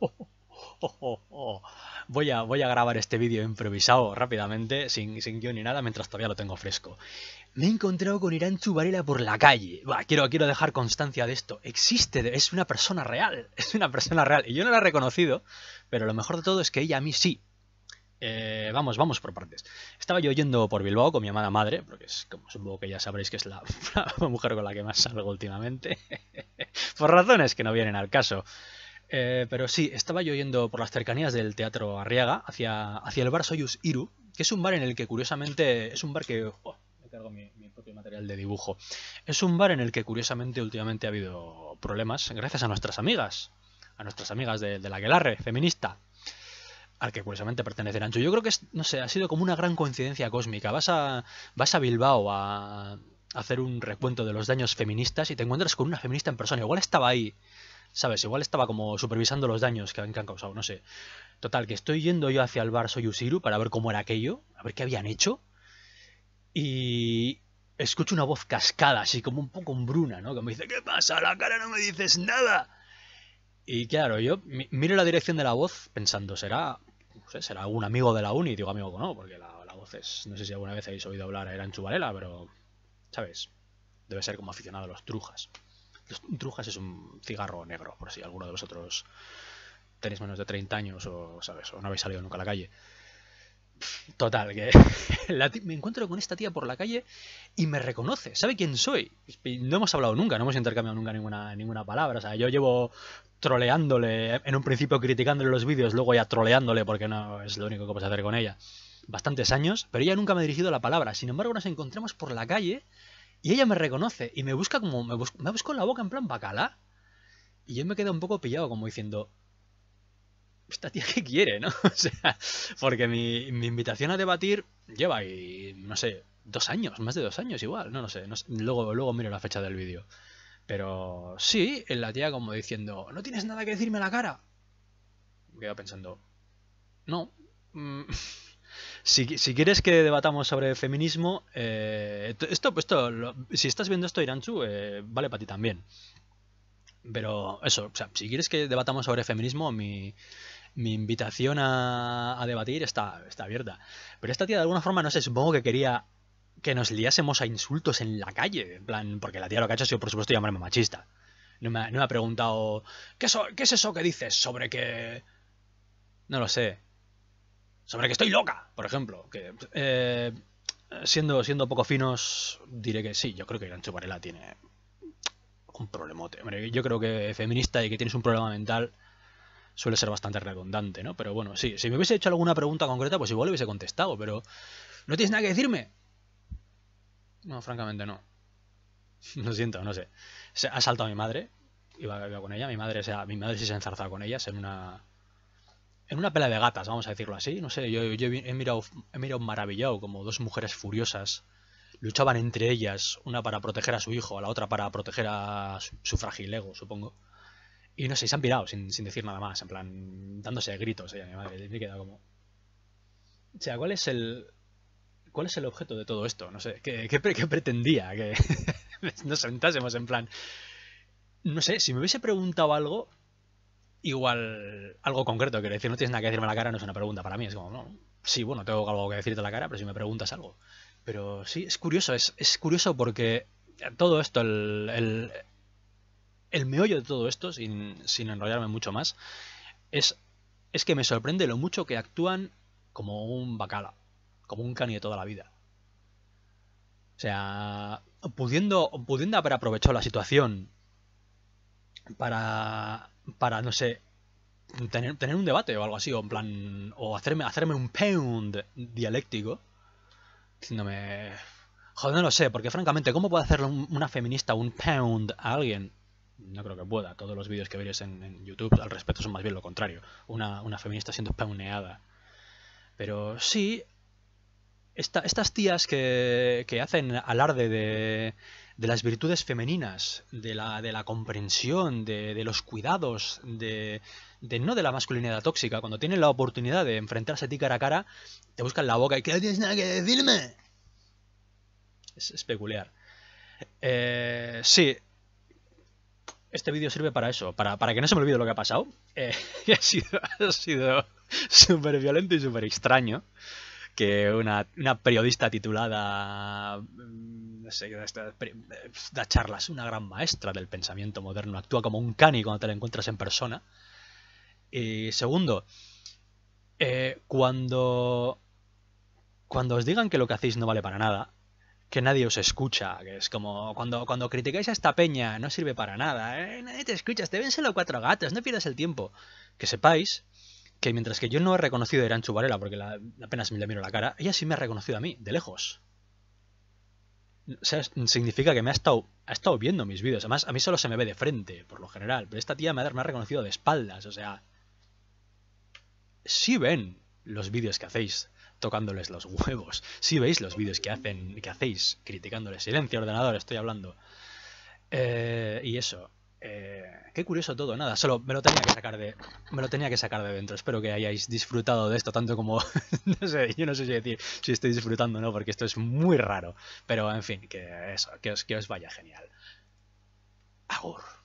voy, a, voy a grabar este vídeo improvisado rápidamente, sin, sin guión ni nada, mientras todavía lo tengo fresco. Me he encontrado con Irán Chubarela por la calle. quiero, quiero dejar constancia de esto. Existe, es una persona real. Es una persona real. Y yo no la he reconocido, pero lo mejor de todo es que ella a mí sí. Eh, vamos, vamos por partes. Estaba yo yendo por Bilbao con mi amada madre, porque es como supongo que ya sabréis que es la, la mujer con la que más salgo últimamente. por razones que no vienen al caso. Eh, pero sí, estaba yo yendo por las cercanías del Teatro Arriaga hacia, hacia el bar Soyus Iru, que es un bar en el que curiosamente es un bar que... me cargo mi, propio material de dibujo. Es un bar en el que curiosamente últimamente ha habido problemas gracias a nuestras amigas, a nuestras amigas de, la Guelarre, feminista, al que curiosamente pertenece Ancho. Yo creo que, es, no sé, ha sido como una gran coincidencia cósmica. Vas a, vas a Bilbao a hacer un recuento de los daños feministas y te encuentras con una feminista en persona. Igual estaba ahí ¿Sabes? Igual estaba como supervisando los daños que han, causado, no sé. Total, que estoy yendo yo hacia el bar Soyusiru para ver cómo era aquello, a ver qué habían hecho. Y escucho una voz cascada, así como un poco bruna, ¿no? Que me dice, ¿qué pasa? La cara no me dices nada. Y claro, yo miro la dirección de la voz pensando, ¿será no sé, será algún amigo de la uni, digo amigo no, porque la, voz es, no sé si alguna vez habéis oído hablar a Eran Chubarela, pero, ¿sabes? Debe ser como aficionado a los trujas. Trujas es un cigarro negro, por si alguno de vosotros tenéis menos de 30 años o, ¿sabes? o no habéis salido nunca a la calle. Total, que me encuentro con esta tía por la calle y me reconoce, sabe quién soy. No hemos hablado nunca, no hemos intercambiado nunca ninguna, ninguna palabra. O sea, yo llevo troleándole, en un principio criticándole los vídeos, luego ya troleándole porque no es lo único que puedes hacer con ella. Bastantes años, pero ella nunca me ha dirigido la palabra. Sin embargo, nos encontramos por la calle y ella me reconoce y me busca como. Me, busca en la boca en plan bacala. Y yo me quedo un poco pillado, como diciendo. ¿Esta tía qué quiere, no? o sea, porque mi, invitación a debatir lleva ahí, no sé, dos años, más de dos años igual, no lo no sé, Luego, luego miro la fecha del vídeo. Pero sí, en la tía como diciendo, no tienes nada que decirme a la cara. Me quedo pensando, no, mm, Si, quieres que debatamos sobre feminismo, eh, esto, esto si estás viendo esto, Iranchu, eh, vale para ti también. Pero eso, o sea, si quieres que debatamos sobre feminismo, mi, invitación a, debatir está, abierta. Pero esta tía, de alguna forma, no sé, supongo que quería que nos liásemos a insultos en la calle. En plan, porque la tía lo que ha hecho ha sido, por supuesto, llamarme machista. No me, ha preguntado, ¿qué, ¿qué es eso que dices sobre que.? No lo sé sobre que estoy loca, por ejemplo, que eh, siendo, siendo poco finos, diré que sí, yo creo que la Varela tiene un problemote. Hombre, yo creo que feminista y que tienes un problema mental suele ser bastante redundante, ¿no? Pero bueno, sí, si me hubiese hecho alguna pregunta concreta, pues igual le hubiese contestado, pero ¿no tienes nada que decirme? No, francamente no. Lo siento, no sé. ha saltado a mi madre, iba, iba con ella, mi madre, mi madre sí se ha enzarzado con ella en una en una pelea de gatas, vamos a decirlo así. No sé, yo, he, mirado, he maravillado como dos mujeres furiosas luchaban entre ellas, una para proteger a su hijo, a la otra para proteger a su, frágil ego, supongo. Y no sé, se han pirado sin, decir nada más, en plan, dándose gritos. Eh, mi madre, me queda como. O sea, ¿cuál es el. ¿Cuál es el objeto de todo esto? No sé, ¿qué, qué pretendía? Que nos sentásemos en plan. No sé, si me hubiese preguntado algo, igual algo concreto. que decir, no tienes nada que decirme a la cara, no es una pregunta para mí. Es como, no, sí, bueno, tengo algo que decirte a la cara, pero si me preguntas algo. Pero sí, es curioso, es, curioso porque todo esto, el, el, el, meollo de todo esto, sin, enrollarme mucho más, es, es que me sorprende lo mucho que actúan como un bacala, como un cani de toda la vida. O sea, pudiendo, pudiendo haber aprovechado la situación para para, no sé, tener, un debate o algo así, o plan, o hacerme, hacerme un pound dialéctico, diciéndome, joder, no lo sé, porque francamente, ¿cómo puede hacerle una feminista un pound a alguien? No creo que pueda, todos los vídeos que veréis en, YouTube al respecto son más bien lo contrario, una, feminista siendo poundeada. Pero sí, estas tías que, que hacen alarde de, de las virtudes femeninas, de la, de la comprensión, de, de los cuidados, de, de, no de la masculinidad tóxica. Cuando tienen la oportunidad de enfrentarse a ti cara a cara, te buscan la boca y que no tienes nada que decirme. Es, peculiar. Eh, sí. Este vídeo sirve para eso, para, para, que no se me olvide lo que ha pasado. Eh, ha sido súper violento y súper extraño que una, una periodista titulada, mm, no sé, da charlas, una gran maestra del pensamiento moderno, actúa como un cani cuando te la encuentras en persona. Y segundo, eh, cuando, cuando os digan que lo que hacéis no vale para nada, que nadie os escucha, que es como cuando, cuando criticáis a esta peña no sirve para nada, eh, nadie te escucha, te solo cuatro gatos, no pierdas el tiempo. Que sepáis que mientras que yo no he reconocido a Irán Chubarela, porque apenas me le miro la cara, ella sí me ha reconocido a mí, de lejos. O sea, significa que me ha estado, ha estado viendo mis vídeos. Además, a mí solo se me ve de frente, por lo general. Pero esta tía me ha, reconocido de espaldas. O sea, sí ven los vídeos que hacéis tocándoles los huevos. Sí veis los vídeos que, hacen, que hacéis criticándoles. Silencio, ordenador, estoy hablando. Eh, y eso, eh, qué curioso todo, nada, solo me lo tenía que sacar de me lo tenía que sacar de dentro. Espero que hayáis disfrutado de esto tanto como no sé, yo no sé si decir si estoy disfrutando o no porque esto es muy raro, pero en fin, que eso, que os que os vaya genial. Agur.